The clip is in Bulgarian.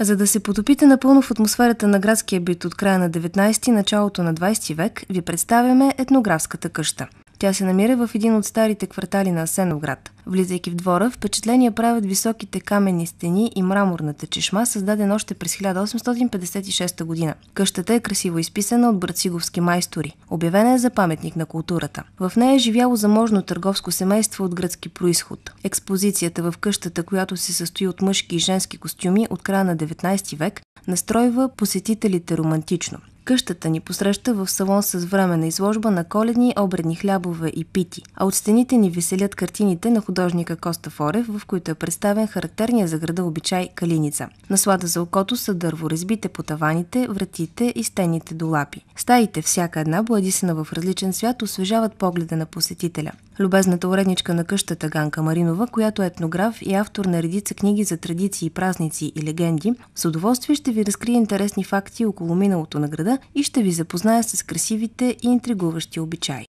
За да се потопите напълно в атмосферата на градския бит от края на 19 началото на 20 век, ви представяме етнографската къща – тя се намира в един от старите квартали на Асеновград. Влизайки в двора, впечатления правят високите каменни стени и мраморната чешма, създаден още през 1856 година. Къщата е красиво изписана от братсиговски майстори. Обявена е за паметник на културата. В нея е живяло заможно търговско семейство от гръцки происход. Експозицията в къщата, която се състои от мъжки и женски костюми от края на 19 век, настройва посетителите романтично къщата ни посреща в салон с време на изложба на коледни обредни хлябове и пити, а от стените ни веселят картините на художника Коста Форев, в които е представен характерния за града обичай калиница. Наслада за окото са дърворезбите по таваните, вратите и стените до лапи. Стаите, всяка една, бладисена в различен свят, освежават погледа на посетителя любезната уредничка на къщата Ганка Маринова, която е етнограф и автор на редица книги за традиции, празници и легенди, с удоволствие ще ви разкрие интересни факти около миналото на града и ще ви запознае с красивите и интригуващи обичаи.